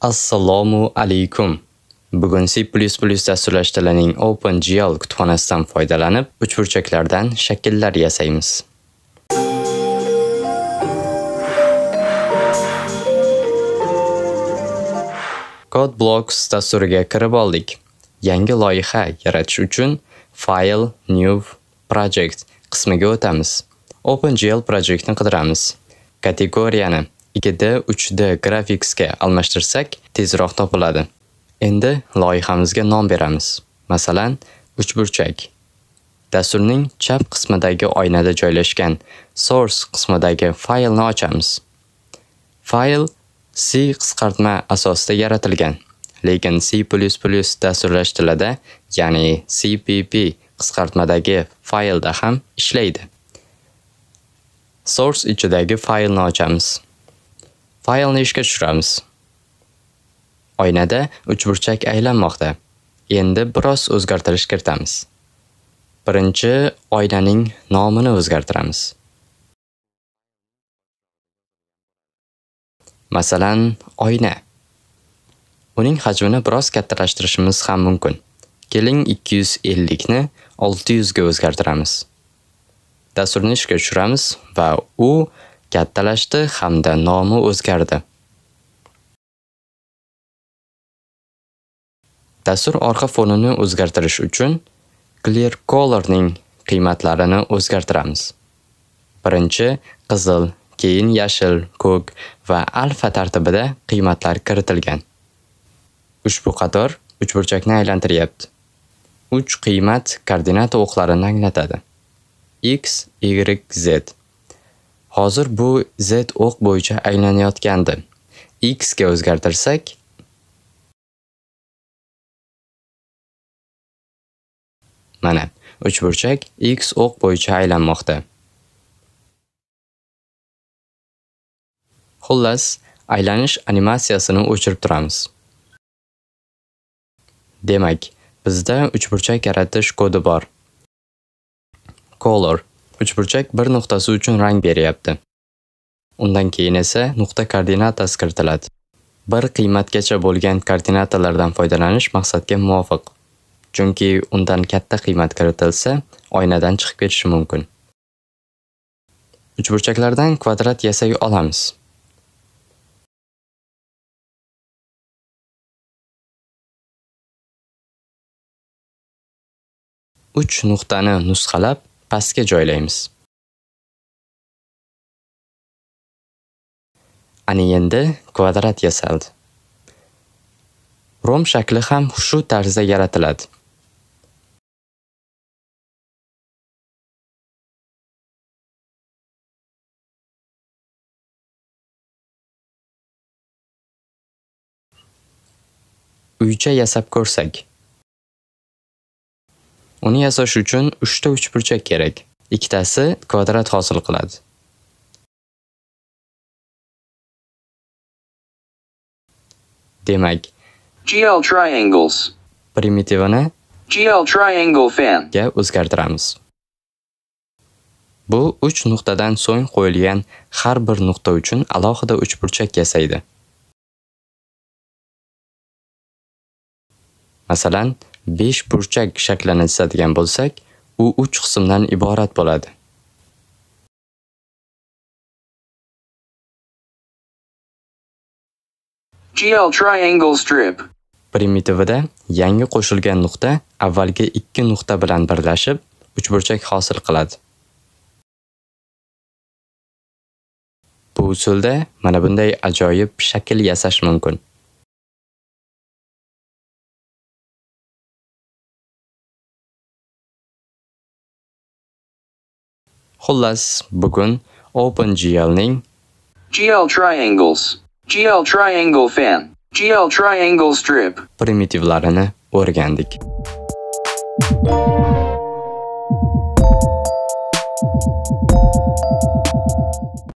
Assalomu alaykum. Bugun C++ dasturlash tilining OpenGL kutubxonasidan foydalanib, uchburchaklardan shakllar yasaymiz. CodeBlocks dasturiga kirib oldik. Yangi loyiha yaratish uchun File, New, Project qismiga o'tamiz. OpenGL projektni qidiramiz. Kategoriyani 2D 3D grafiksga almashtirsak, tezroq topiladi. Endi loyihamizga nom beramiz. Masalan, uchburchak. Dasturning chap qismidagi oynada joylashgan source qismidagi faylni ochamiz. Fayl C qisqartma asosida yaratilgan, lekin C++ dasturlash tilida, ya'ni CPP qisqartmadagi faylda ham ishlaydi. Source ichidagi faylni ochamiz. Faylni ishga tushiramiz. Oynada uchburchak aylanmoqda. Endi biroz o'zgartirish kiritamiz. Birinchi oynaning nomini o'zgartiramiz. Masalan, oyna. Uning hajmini biroz kattalashtirishimiz ham mumkin. Keling 250 ni 600 ga o'zgartiramiz. Dasturni ishga tushiramiz va u kattalashdi hamda nomi o'zgardi. Dastur orqa fonini o'zgartirish uchun Clear color ning qiymatlarini o'zgartiramiz. Birinchi qizil, keyin yashil, ko'k va alfa tartibida qiymatlar kiritilgan. Ushbu qator uchburchakni aylantiryapti. 3 qiymat koordinata o'qlarini anglatadi. x, y, z. Hozir bu z o'q bo'yicha aylanayotgandi. x ga o'zgartirsak Mana, uchburchak x o'q bo'yicha aylanmoqda. Xullas, aylanish animatsiyasini o'chirib turamiz. Demak, bizda uchburchak yaratish kodi bor. Color Uchburchak bir nuqtasi uchun rang beryapti. Undan keyin esa nuqta koordinatasi kiritiladi. Bir qiymatgacha bo'lgan koordinatalardan foydalanish maqsadga muvofiq. Chunki undan katta qiymat kiritilsa, oynadan chiqib ketishi mumkin. Uchburchaklardan kvadrat yasay olamiz. uch nuqtani nusxalab pastga joylaymiz Ani endi kvadrat yasaldi rom shakli ham shu tarzda yaratiladi uycha yasab ko'rsak Uni yasash uchun 3 ta uchburchak kerak. Ikkitasi kvadrat hosil qiladi. Demak, GL triangles primitivini GL triangle fan ga o'zgartiramiz. Bu 3 nuqtadan so'ng qo'yilgan har bir nuqta uchun alohida uchburchak yasaydi. Masalan, besh burchak shaklini chizadigan bo'lsak, u uch qismdan iborat bo'ladi. GL triangle strip primitivida yangi qo'shilgan nuqta avvalgi ikki nuqta bilan birlashib, uchburchak hosil qiladi. Bu usulda mana bunday ajoyib shakl yasash mumkin. Xullas, bugun OpenGL-ning GL Triangles, GL Triangle Fan, GL Triangle Strip primitivlarini o'rgandik.